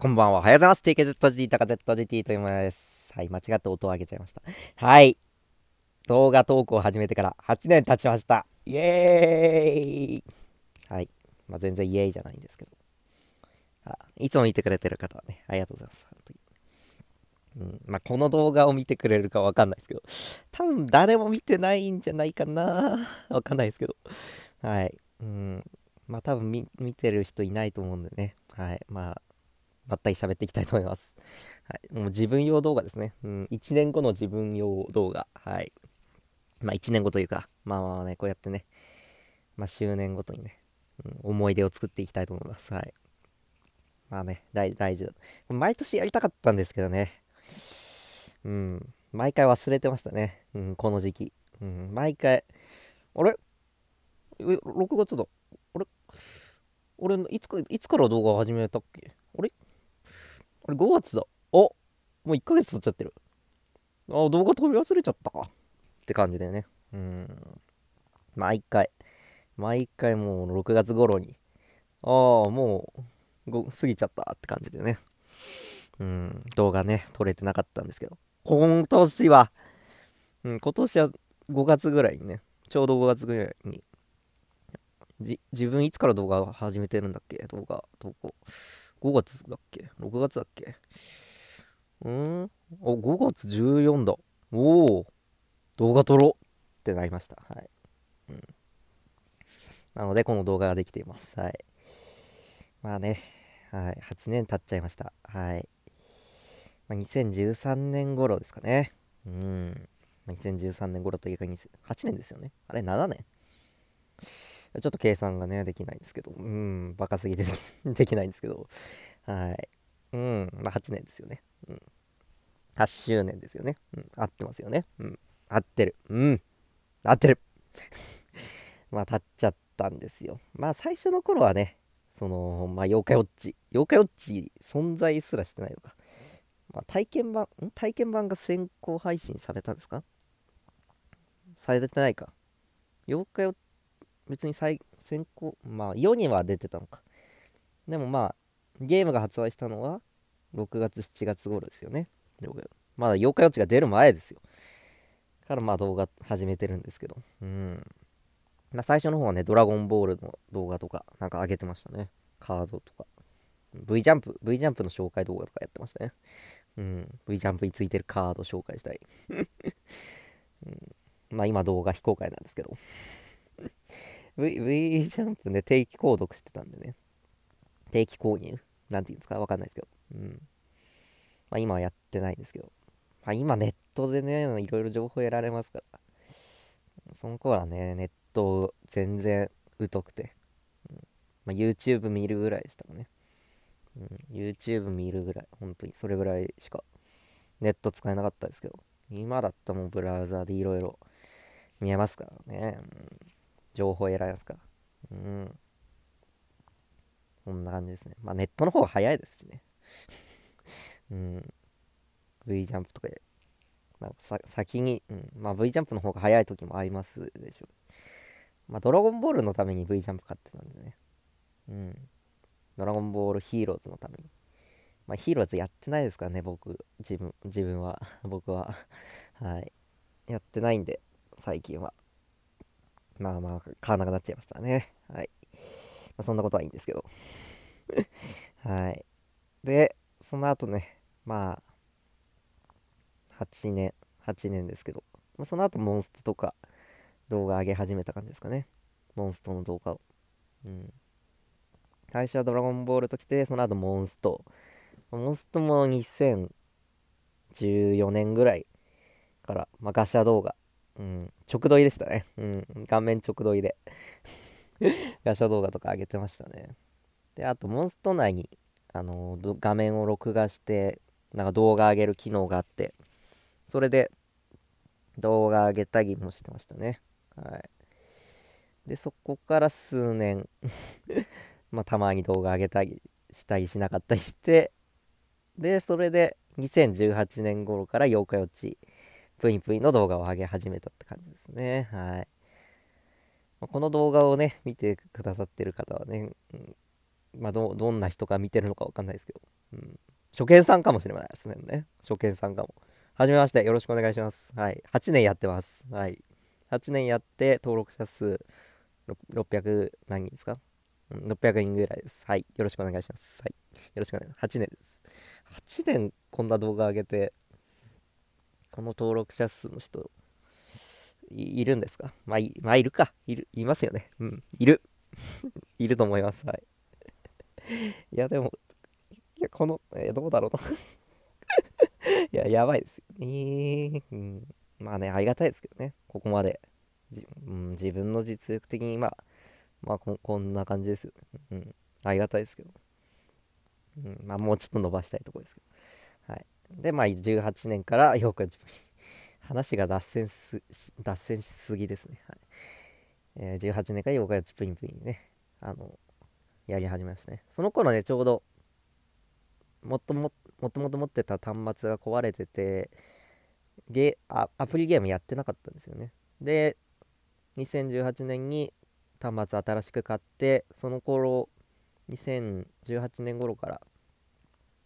こんばんは。おはようございます。TKZGT 高 ZGT と言います。はい、間違って音を上げちゃいました。はい。動画投稿を始めてから8年経ちました。イエーイはい。まあ、全然イエーイじゃないんですけど。あいつも見てくれてる方はね、ありがとうございます。うん、まあ、この動画を見てくれるかわかんないですけど、多分誰も見てないんじゃないかなわかんないですけど。はい。うん。まあ、多分見てる人いないと思うんでね。はい。まあ、まったり喋っていきたいと思います。はい。もう自分用動画ですね。うん。1年後の自分用動画。はい。まあ1年後というか、まあまあね、こうやってね、まあ周年ごとにね、うん、思い出を作っていきたいと思います。はい。まあね、大大事だ。毎年やりたかったんですけどね。うん。毎回忘れてましたね。うん、この時期。うん、毎回。あれ ?6 月だ。あれ俺いつか、いつから動画始めたっけあれ5月だ。あもう1ヶ月経っちゃってる。あ動画飛び忘れちゃった。って感じだよね。うん。毎回。毎回もう6月頃に。ああ、もうご、過ぎちゃったって感じでね。うん、動画ね、撮れてなかったんですけど。今年は、うん、今年は5月ぐらいにね、ちょうど5月ぐらいに、自分いつから動画始めてるんだっけ動画、投稿。5月だっけ ?6 月だっけうんお、5月14だ。おお動画撮ろうってなりました。はい。うん。なので、この動画ができています。はい。まあね、はい。8年経っちゃいました。はい。まあ、2013年頃ですかね。うん。まあ、2013年頃というか、8年ですよね。あれ、7年ちょっと計算がね、できないんですけど、うん、バカすぎてでき ないんですけど、はい。うん、まあ、8年ですよね。うん。8周年ですよね。うん、合ってますよね。うん、合ってる。うん、合ってる。まあ、経っちゃったんですよ。まあ、最初の頃はね、その、まあ、妖怪ウォッチ、妖怪ウォッチ存在すらしてないのか。まあ、体験版、ん体験版が先行配信されたんですかされてないか。妖怪ウォッ別に最先行まあ世には出てたのかでもまあゲームが発売したのは6月7月頃ですよねまだ妖怪ウォッチが出る前ですよからまあ動画始めてるんですけどうんまあ、最初の方はね、ドラゴンボールの動画とか、なんか上げてましたね。カードとか。V ジャンプ、V ジャンプの紹介動画とかやってましたね。うん。V ジャンプについてるカード紹介したい。うん、まあ今動画非公開なんですけど。V, v ジャンプね、定期購読してたんでね。定期購入なんて言うんですかわかんないですけど。うん。まあ今はやってないんですけど。まあ今ネットでね、いろいろ情報得られますから。その頃はね、ネット全然疎くて。うん、まあ YouTube 見るぐらいでしたかね。うん、YouTube 見るぐらい。本当にそれぐらいしかネット使えなかったですけど。今だったらもうブラウザでいろいろ見えますからね。うん情報得られますかうん。こんな感じですね。まあネットの方が早いですしね。うん。V ジャンプとかで。なんかさ先に、うん、まあ V ジャンプの方が早い時もありますでしょう。まあドラゴンボールのために V ジャンプ買ってたんでね。うん。ドラゴンボールヒーローズのために。まあ、ヒーローズやってないですからね、僕、自分、自分は、僕は。はい。やってないんで、最近は。まあまあ、買わなくなっちゃいましたね。はい。まあ、そんなことはいいんですけど。はい。で、その後ね、まあ、8年、8年ですけど、まあ、その後モンストとか動画上げ始めた感じですかね。モンストの動画を。うん。最初はドラゴンボールと来て、その後モンスト。モンストも2014年ぐらいから、まあ、ガシャ動画うん、直撮りでしたね。うん、顔面直撮りでガシャ動画とか上げてましたね。で、あと、モンスト内に、あのー、画面を録画して、なんか動画上げる機能があって、それで、動画上げたりもしてましたね。はい。で、そこから数年 まあ、たまに動画上げたりしたりしなかったりして、で、それで、2018年頃から妖怪落ち。ぷいぷいの動画を上げ始めたって感じですね。はい。この動画をね、見てくださってる方はね、うん、まあど、どんな人が見てるのかわかんないですけど、うん、初見さんかもしれないですね。初見さんかも。はじめまして、よろしくお願いします。はい。8年やってます。はい。8年やって、登録者数600何人ですか、うん、?600 人ぐらいです。はい。よろしくお願いします。はい。よろしくお願いします。8年です。8年こんな動画上げて、この登録者数の人、いるんですかまあい、まあ、いるか。いる、いますよね。うん、いる。いると思います。はい。いや、でも、いや、この、えどうだろうと いや、やばいですよね、うん。まあね、ありがたいですけどね、ここまで。うん、自分の実力的に、まあ、まあこ、こんな感じですよね。うん、ありがたいですけど。うん、まあ、もうちょっと伸ばしたいとこですけど。でまあ18年からよく話が脱線す脱線しすぎですね、はいえー、18年から妖怪プリンプリンねあのやり始めましたねその頃ねちょうどもっとももともと持ってた端末が壊れててゲアアプリゲームやってなかったんですよねで2018年に端末新しく買ってその頃2018年頃から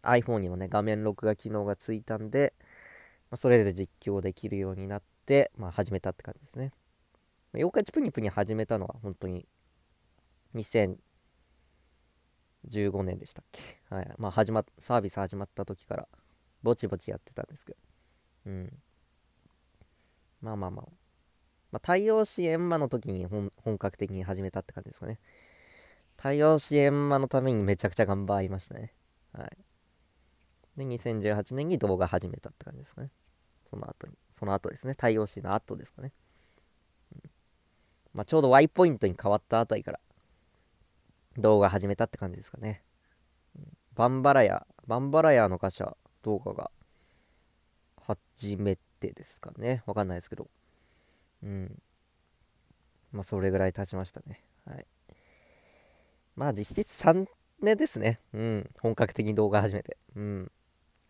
iPhone にもね、画面録画機能がついたんで、まあ、それで実況できるようになって、まあ、始めたって感じですね。妖怪チプニプニ始めたのは本当に2015年でしたっけ。はい。まあ、始まっ、サービス始まった時から、ぼちぼちやってたんですけど。うん。まあまあまあ。まあ、太陽支援魔の時に本格的に始めたって感じですかね。太陽支援魔のためにめちゃくちゃ頑張りましたね。はい。で、2018年に動画始めたって感じですかね。その後に。その後ですね。太陽神の後ですかね。うん、まあ、ちょうど Y ポイントに変わったあたりから、動画始めたって感じですかね。バンバラヤ、バンバラヤのガシャ動画が、初めてですかね。わかんないですけど。うん。まあ、それぐらい経ちましたね。はい。まあ、実質3年ですね。うん。本格的に動画始めて。うん。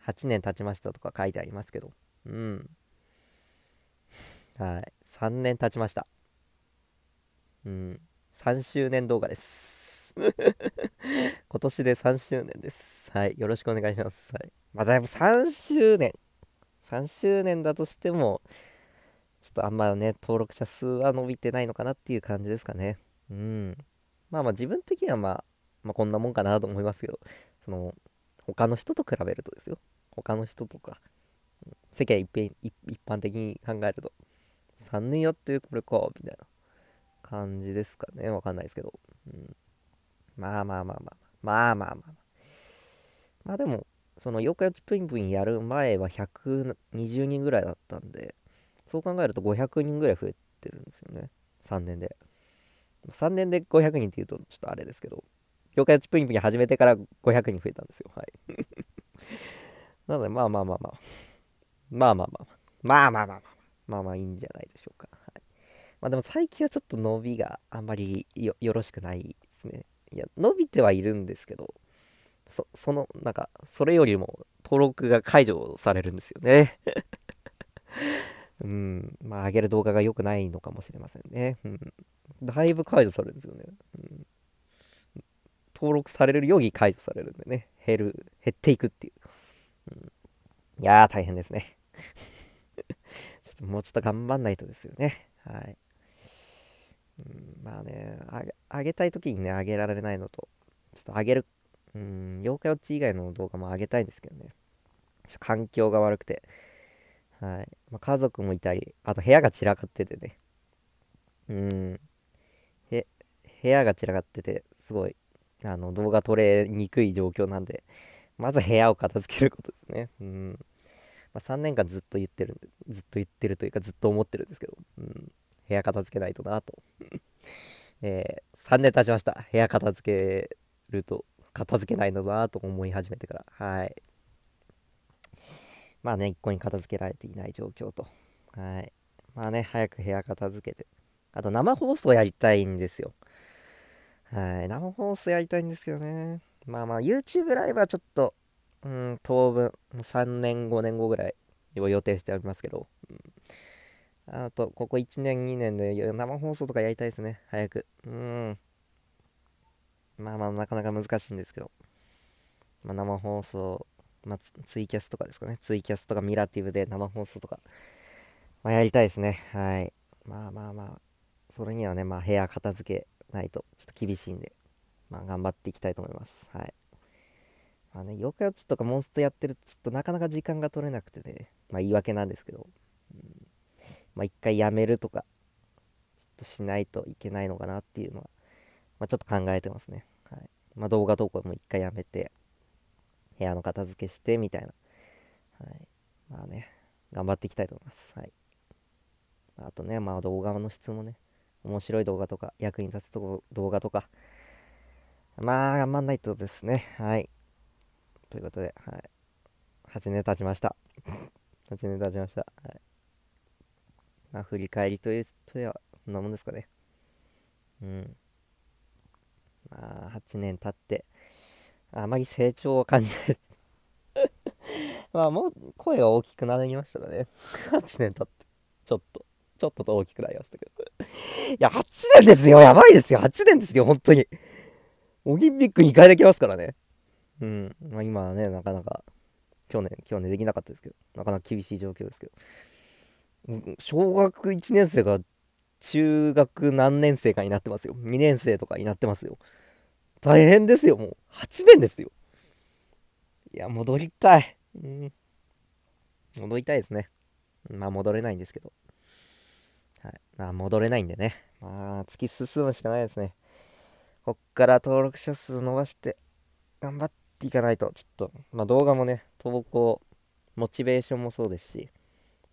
8年経ちましたとか書いてありますけど、うん。はい。3年経ちました。うん。3周年動画です。今年で3周年です。はい。よろしくお願いします。はい。まだいぶ3周年。3周年だとしても、ちょっとあんまね、登録者数は伸びてないのかなっていう感じですかね。うん。まあまあ自分的にはまあ、まあ、こんなもんかなと思いますけど、その、他の人と比べるとですよ。他の人とか世間一一一般的に考えると3年やってこれかみたいな感じですかねわかんないですけど、うん、まあまあまあまあまあまあまあまあでもその妖怪やプインプインやる前は120人ぐらいだったんでそう考えると500人ぐらい増えてるんですよね3年で3年で500人っていうとちょっとあれですけど妖怪チプインプン始めてから500人増えたんですよはいなので、まあまあまあまあ。まあまあまあ。まあまあまあまあ。まあまあいいんじゃないでしょうか。はい。まあでも最近はちょっと伸びがあんまりよろしくないですね。いや、伸びてはいるんですけど、そその、なんか、それよりも登録が解除されるんですよね。うん、まあ、上げる動画が良くないのかもしれませんね。うん、だいぶ解除されるんですよね。うん、登録されるよに解除されるんでね、減る、減っていくっていう。いやー、大変ですね。ちょっともうちょっと頑張んないとですよね。はい。まあねあげ、あげたい時にね、あげられないのと、ちょっとあげる、うん、妖怪ウォッチ以外の動画もあげたいんですけどね。ちょ環境が悪くて、はい。まあ、家族もいたり、あと部屋が散らかっててね。うん。へ、部屋が散らかってて、すごい、あの、動画撮れにくい状況なんで、まず部屋を片付けることですね。うん。まあ、3年間ずっと言ってる、ずっと言ってるというかずっと思ってるんですけど、うん。部屋片付けないとなと。えー、3年経ちました。部屋片付けると、片付けないのだなと思い始めてから。はい。まあね、一向に片付けられていない状況と。はい。まあね、早く部屋片付けて。あと生放送やりたいんですよ。はい。生放送やりたいんですけどね。まあまあ、YouTube ライブはちょっと、うん、当分、3年、5年後ぐらいを予定しておりますけど、うん、あと、ここ1年、2年で生放送とかやりたいですね、早く。うん。まあまあ、なかなか難しいんですけど、まあ、生放送、まあ、ツイキャスとかですかね、ツイキャスとかミラティブで生放送とか、まあ、やりたいですね、はい。まあまあまあ、それにはね、まあ、部屋片付けないと、ちょっと厳しいんで。まあ、頑張っていきたいと思います。はい。まあね、妖怪ウォッチとかモンストやってると、ちょっとなかなか時間が取れなくてね、まあ、言い訳なんですけど、うん、まあ、一回やめるとか、ちょっとしないといけないのかなっていうのは、まあ、ちょっと考えてますね。はい。まあ、動画投稿も一回やめて、部屋の片付けして、みたいな。はい。まあね、頑張っていきたいと思います。はい。あとね、まあ動画の質もね、面白い動画とか、役に立つ動画とか、まあ、頑張んないとですね。はい。ということで、はい。8年経ちました。8 年経ちました。はい。まあ、振り返りというとや、こんなもんですかね。うん。まあ、8年経って、あまり成長を感じない。まあ、もう、声が大きくなりましたかね。8 年経って、ちょっと、ちょっとと大きくなりましたけど。いや、8年ですよやばいですよ !8 年ですよ本当にオリンピック2回できますからね。うん。まあ今はね、なかなか、去年、去年できなかったですけど、なかなか厳しい状況ですけど。小学1年生が中学何年生かになってますよ。2年生とかになってますよ。大変ですよ、もう。8年ですよ。いや、戻りたい。うん。戻りたいですね。まあ、戻れないんですけど。はい。まあ、戻れないんでね。まあ、突き進むしかないですね。こっから登録者数伸ばして、頑張っていかないと、ちょっと、まあ、動画もね、投稿、モチベーションもそうですし、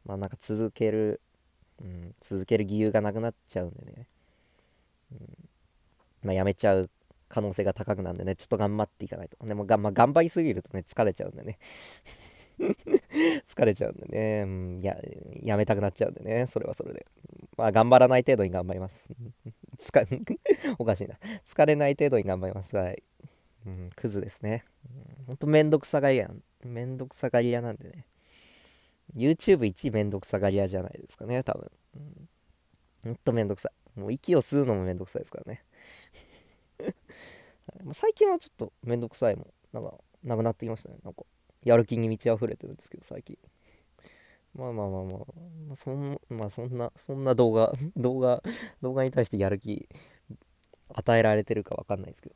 まあ、なんか続ける、うん、続ける理由がなくなっちゃうんでね、うん、まあ、やめちゃう可能性が高くなんでね、ちょっと頑張っていかないと。でもが、まあ、頑張りすぎるとね、疲れちゃうんでね。疲れちゃうんでね、うん、や、やめたくなっちゃうんでね、それはそれで。まあ、頑張らない程度に頑張ります。疲れ おかしいな疲れない程度に頑張りますはい、うん、クズですね、うん、ほんとめんどくさがりやんめんどくさがり屋なんでね YouTube1 めんどくさがり屋じゃないですかね多分、うん、ほんとめんどくさいもう息を吸うのもめんどくさいですからね 最近はちょっとめんどくさいもんなんかなくなってきましたねなんかやる気に満ち溢れてるんですけど最近まあまあまあまあ、そんまあ、そんな、そんな動画、動画、動画に対してやる気与えられてるかわかんないですけど、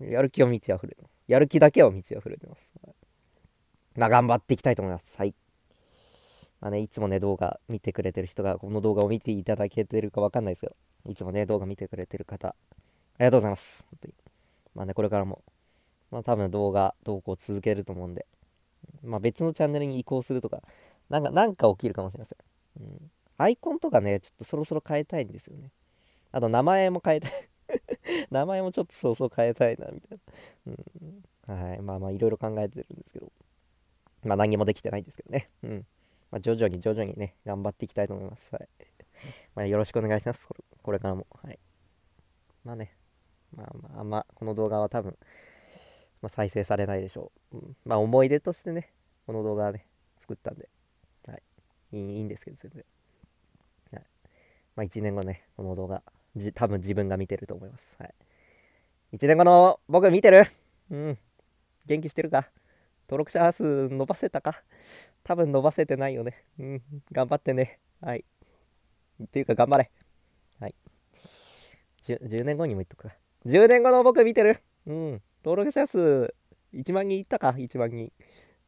うん、やる気は満ち溢れやる気だけは満ち溢れてます。まあ、頑張っていきたいと思います。はい。まあね、いつもね、動画見てくれてる人が、この動画を見ていただけてるかわかんないですけど、いつもね、動画見てくれてる方、ありがとうございます。本当に。まあね、これからも、まあ多分動画、投稿続けると思うんで、まあ別のチャンネルに移行するとか、なんか、なんか起きるかもしれません。うん。アイコンとかね、ちょっとそろそろ変えたいんですよね。あと、名前も変えたい 名前もちょっとそろそろ変えたいな、みたいな。うん。はい。まあまあ、いろいろ考えてるんですけど。まあ、何もできてないんですけどね。うん。まあ、徐々に徐々にね、頑張っていきたいと思います。はい。まあ、よろしくお願いします。これこれからも。はい。まあね。まあまあ、あんま、この動画は多分、まあ、再生されないでしょう。うん、まあ、思い出としてね、この動画はね、作ったんで。いいんですけど全然、はいまあ、1年後ねこの動画じ多分自分が見てると思います、はい、1年後の僕見てるうん元気してるか登録者数伸ばせたか多分伸ばせてないよねうん頑張ってねはいっていうか頑張れはい 10, 10年後にも言っとくか10年後の僕見てるうん登録者数1万人いったか1万人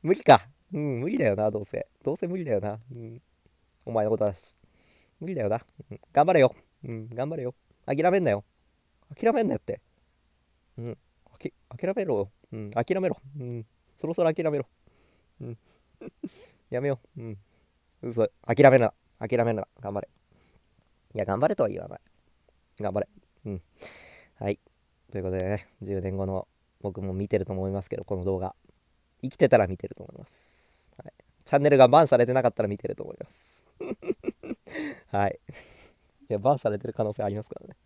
無理かうん、無理だよな、どうせ。どうせ無理だよな。うん。お前のことだし。無理だよな。うん、頑張れよ。うん、頑張れよ。諦めんなよ。諦めんなよって。うん。あき諦めろよ。うん、諦めろ。うん。そろそろ諦めろ。うん。やめよう。うん。嘘。諦めな。諦めな。頑張れ。いや、頑張れとは言わない。頑張れ。うん。はい。ということでね、10年後の僕も見てると思いますけど、この動画。生きてたら見てると思います。チャンネルがバンされてなかったら見てると思います はい。いや、バンされてる可能性ありますからね。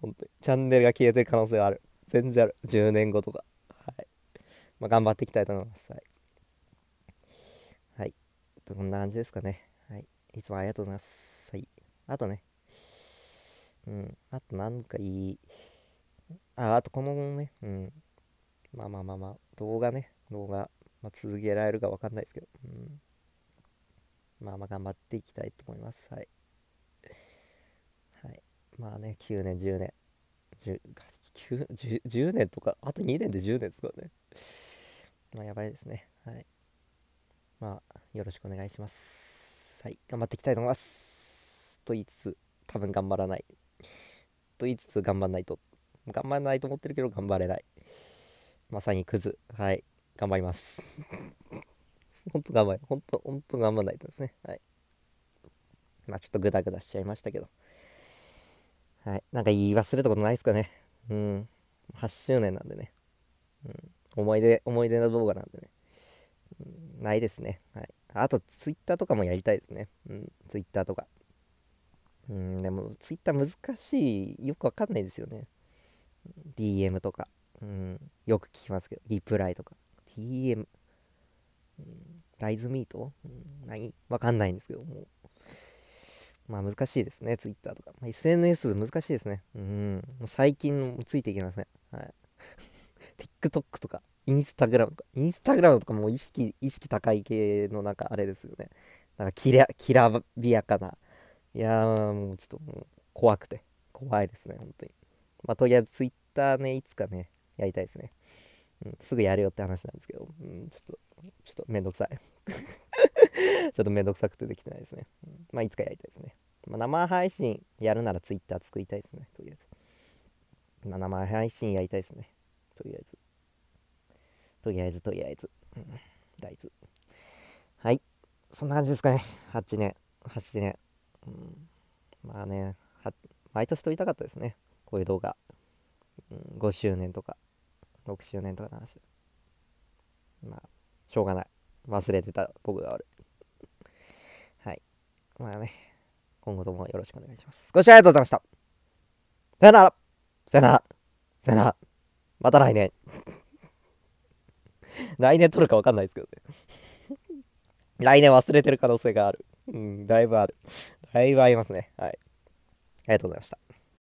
本当に。チャンネルが消えてる可能性はある。全然ある。10年後とか。はい。まあ、頑張っていきたいと思います。はい。はい。こんな感じですかね。はい。いつもありがとうございます。はい。あとね。うん。あとなんかいい。あ、あとこのね。うん。まあまあまあまあ。動画ね。動画、まあ、続けられるかわかんないですけど。うん。まあまあ頑張っていきたいと思います。はい。はい。まあね、9年、10年、10, 10, 10年とか、あと2年で10年ですからね。まあやばいですね。はい。まあ、よろしくお願いします。はい。頑張っていきたいと思います。と言いつつ、多分頑張らない。と言いつつ、頑張らないと。頑張らないと思ってるけど、頑張れない。まさにクズ。はい。頑張ります。ほんと頑張れ。ほんと、ほんと頑張んないとですね。はい。まあちょっとグダグダしちゃいましたけど。はい。なんか言い忘れたことないですかね。うん。8周年なんでね。うん。思い出、思い出の動画なんでね。うん、ないですね。はい。あと、ツイッターとかもやりたいですね。うん。ツイッターとか。うん。でも、ツイッター難しい。よくわかんないですよね。DM とか。うん。よく聞きますけど。リプライとか。DM。うん大豆ミート、何わかんないんですけども。まあ難しいですね、Twitter とか。まあ、SNS 難しいですね。うん。もう最近ついていけません。はい。TikTok とか、Instagram とか、Instagram とかも意識、意識高い系のなんかあれですよね。なんかきら、きらびやかな。いやーもうちょっともう怖くて、怖いですね、本当に。まあとりあえず Twitter ね、いつかね、やりたいですね。うん、すぐやるよって話なんですけど、うん、ちょっとちょっとめんどくさい ちょっとめんどくさくてできてないですね。うん、まあ、いつかやりたいですね。まあ、生配信やるなら Twitter 作りたいですね、とりあえず。まあ、生配信やりたいですね、とりあえず。とりあえず、とりあえず。うん、大豆。はい。そんな感じですかね。8年、8年。うん、まあね、毎年撮りたかったですね。こういう動画。うん、5周年とか、6周年とかの話。まあしょうがない。忘れてた僕が悪い。はい。まあね、今後ともよろしくお願いします。ご視聴ありがとうございました。さよならさよならさよならまた来年 来年撮るかわかんないですけどね 来年忘れてる可能性がある。うん、だいぶある。だいぶありますね。はい。ありがとうございました。